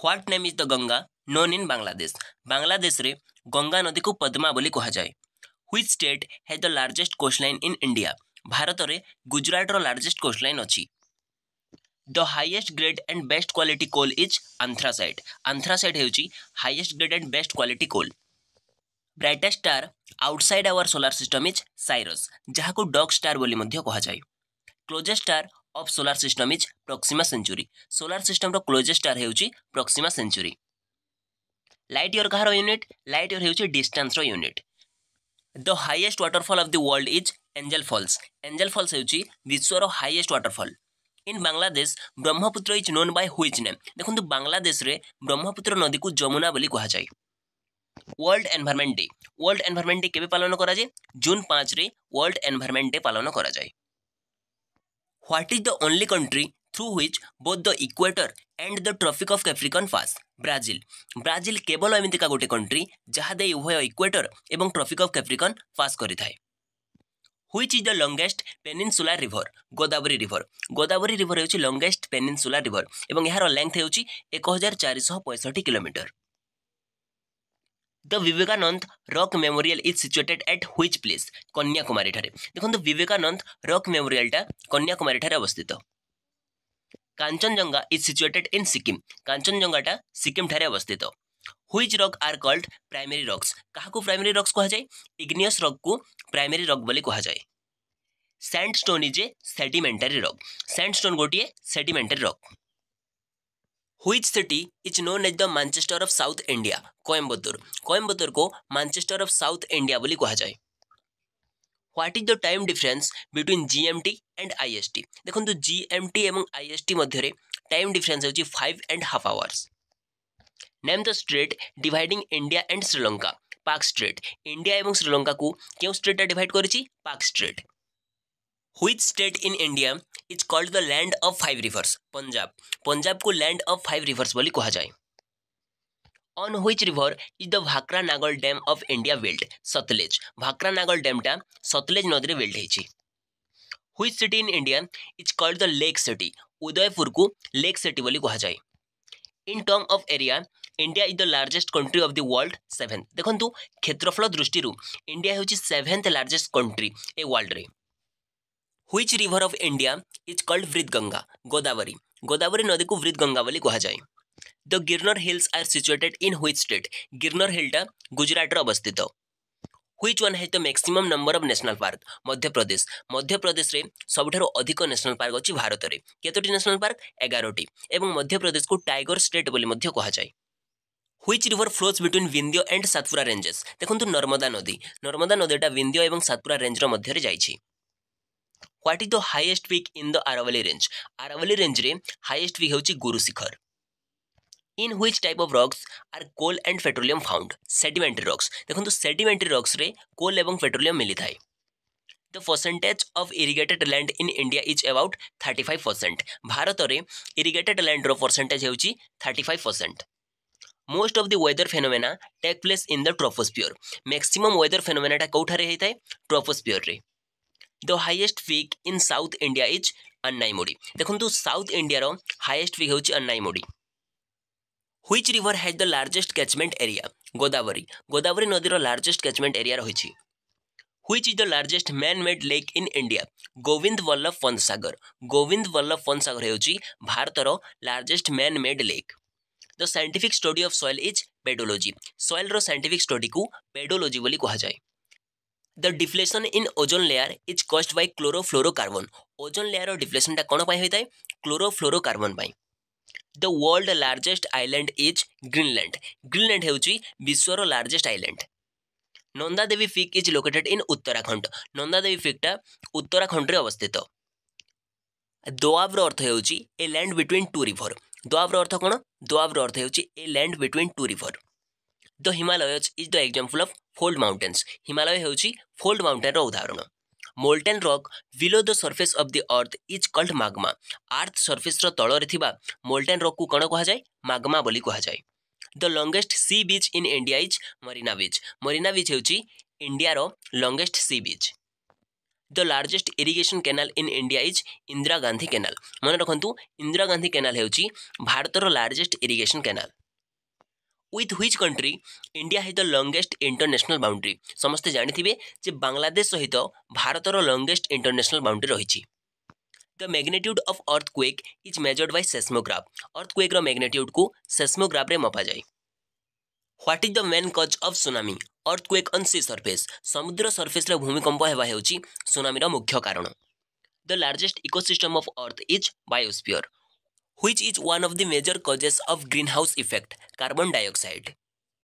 What name is the Ganga known in Bangladesh বাংলাদেশে গঙ্গা নদীকে পদ্মা বলে কুহযায় which state has the largest coastline in India ଭାରତରେ ଗୁଜରାଟର ଲାର୍ଜେଷ୍ଟ କୋଷ୍ଟଲାଇନ୍ ଅଛି the highest grade and best quality coal is anthracite anthracite ହେଉଛି highest grade and best quality coal brightest star outside our solar system is Sirius ଯାହାକୁ dog star ବୋଲି ମଧ୍ୟ କୁହାଯାଏ closest star of solar system is Proxima Centauri solar ସିଷ୍ଟମ୍ର closest star ହେଉଛି Proxima Centauri light year କାହାର unit light year ହେଉଛି ଡିଷ୍ଟାନ୍ସର unit the highest waterfall of the world is Angel Falls Angel Falls ହେଉଛି ବିଶ୍ୱର highest waterfall in Bangladesh Brahmaputra is known by which name দেখুন বাংলাদেশে ব্রহ্মপুত্র নদীকে যমুনা বলে কুহযায় world environment day world environment day কেবে পালন করা যায় জুন পাঁচরে ওয়ার্ল্ড এনভায়রনমেন্ট ডে পালন করা যায় what is the only country through which both the equator and the Tropic of Capricorn pass? Brazil Brazil কেবল এমিতিকা গোটে কন্ট্রি যাহা দেই উভয় ইকুয়েটর এবং ট্রফিক অফ ক্যাপ্রিকন পাস করিথায় which is the longest peninsula river Godavari river Godavari river ହେଉଛି longest peninsula river এবং ଏହାର ଲେନ୍ଥ ହେଉଛି ଏକ ହଜାର ଚାରିଶହ ପଞ୍ଚଷଠି kilometre the Vivekananda rock memorial is situated at which place Kanyakumari देखो विवेकानंद रॉक मेमोरियल कन्याकुमारी अवस्थित Kanchenjunga is situated in Sikkim Kanchenjunga टा सिक्किम ठारे अवस्थित ह्विज rock are called primary rocks क्या प्राइमरी रॉक्स कह जाए इग्नियस रॉक को प्राइमरी रॉक बोली कह जाए sandstone is a sedimentary rock sandstone गोटे sedimentary rock Which city is known as the Manchester of south India Coimbatore Coimbatore को मैनचेस्टर ऑफ साउथ इंडिया बोली कहा जाए what is the time difference between G M T and I S T देखो G M T एवं I S T मध्य time difference हो five and half hours name the strait dividing India and Sri Lanka Palk strait India एवं श्रीलंका को क्यों strata divide कर Palk strait which state in India is called the land of five rivers Punjab Punjab को land of five rivers बोली कहा जाए on which river is the Bhakra Nangal dam of India built Sutlej Bhakra Nangal डैमटा सतलेज नदी में वेल्ड होती which city in India is called the lake city Udaipur को लेक सिटी बोली जाए in term of area India is the largest country of the world seventh देखो तो, क्षेत्रफल दृष्टि इंडिया हूँ सेभेन्थ लार्जेस्ट कंट्री ए वर्ल्ड रे which river of India is called Vriddha Ganga Godavari Godavari নদীকে বৃতগঙ্গা বলে কুহযায় the Girnar hills are situated in which state Girnar হিলটা গুজরাটরে অবস্থিত which one has the maximum number of national park Madhya Pradesh মধ্যপ্রদেশে সবুঠার অধিক ন্যাশনাল পার্ক অছি ভারতরে কতটি ন্যাশনাল পার্ক এগারোটি এবং মধ্যপ্রদেশকে টাইগর স্টেট বলে মধ্য কুহযায় which river flows between Vindhya and Satpura ranges দেখুন নর্মদা নদী নর্মদা নদীটা বিন্ধ্য এবং সাতপুরা রেঞ্জর মধ্যে যাইছি is what is the highest peak in the Aravalli range Aravalli রেঞ্জরে হাইয়েস্ট পিক ହେଉଛି Guru Shikhar in which type of rocks are coal and petroleum found sedimentary rocks দেখুন sedimentary coal coal petroleum petroleum মিলিଥାଏ the percentage of irrigated land in India is about thirty five percent Bharat में irrigated land percentage हो thirty five percent most of the weather phenomena take place in the troposphere maximum weather फेनोमेनाटा कौटे होता है troposphere the highest peak in south India is Anamudi ଦେଖନ୍ତୁ south ଇଣ୍ଡିଆର highest peak ହେଉଛି Anamudi which river has the largest catchment area Godavari Godavari ନଦୀର largest catchment area ରହିଛି which is the largest man made lake in India Govind Ballabh Pant Sagar Govind Ballabh Pant Sagar ହେଉଛି ଭାରତର largest man made lake the scientific study of soil is pedology ସଏଲ୍ର scientific ଷ୍ଟଡିକୁ ପେଡୋଲୋଜି ବୋଲି କୁହାଯାଏ the deflation in ozone layer is caused by chlorofluorocarbon ozone ଲେୟାରର ଡିଫ୍ଲେସନ୍ଟା କ'ଣ ପାଇଁ ହୋଇଥାଏ କ୍ଲୋରୋଫ୍ଲୋରୋକାର୍ବନ୍ ପାଇଁ the world largest island is Greenland Greenland ହେଉଛି ବିଶ୍ୱର largest island Nanda Devi peak is located in Uttarakhand Nanda Devi ପିକ୍ଟା ଉତ୍ତରାଖଣ୍ଡରେ ଅବସ୍ଥିତ ଦୋଆବର ଅର୍ଥ ହେଉଛି a land between two river ଦୋଆବର ଅର୍ଥ କ'ଣ ଦୋଆବର ଅର୍ଥ ହେଉଛି a land between two river the Himalayas is the example of fold mountains Himalaya ହେଉଛି ଫୋଲ୍ଡ ମାଉଣ୍ଟେନ୍ର ଉଦାହରଣ molten rock below the surface of the earth is called magma earth ସର୍ଫେସ୍ର ତଳରେ ଥିବା ମୋଲ୍ଟେନ୍ ରକ୍କୁ କ'ଣ କୁହାଯାଏ ମାଗ୍ମା ବୋଲି କୁହାଯାଏ the longest sea beach in India is Marina beach Marina beach ହେଉଛି ଇଣ୍ଡିଆର longest sea beach the largest irrigation canal in India is Indira Gandhi canal ମନେ ରଖନ୍ତୁ ଇନ୍ଦିରା ଗାନ୍ଧୀ କେନାଲ ହେଉଛି ଭାରତର largest irrigation canal with which country India has longest international boundary boundary जानते हैं যে बांग्लादेश सहित भारत लंगेस्ट ইন্টরন্যাশনাল बाउंड्री रही the magnitude of earthquake is measured by seismograph earthquake magnitude को सेस्मोग्राफ रे मपा जाए what is the main cause of tsunami earthquake अन् सी सर्फेस समुद्र सर्फेस भूमिकंप होगा सुनामीर मुख्य कारण the largest ecosystem of earth is biosphere which is one of the major causes of greenhouse effect, carbon dioxide.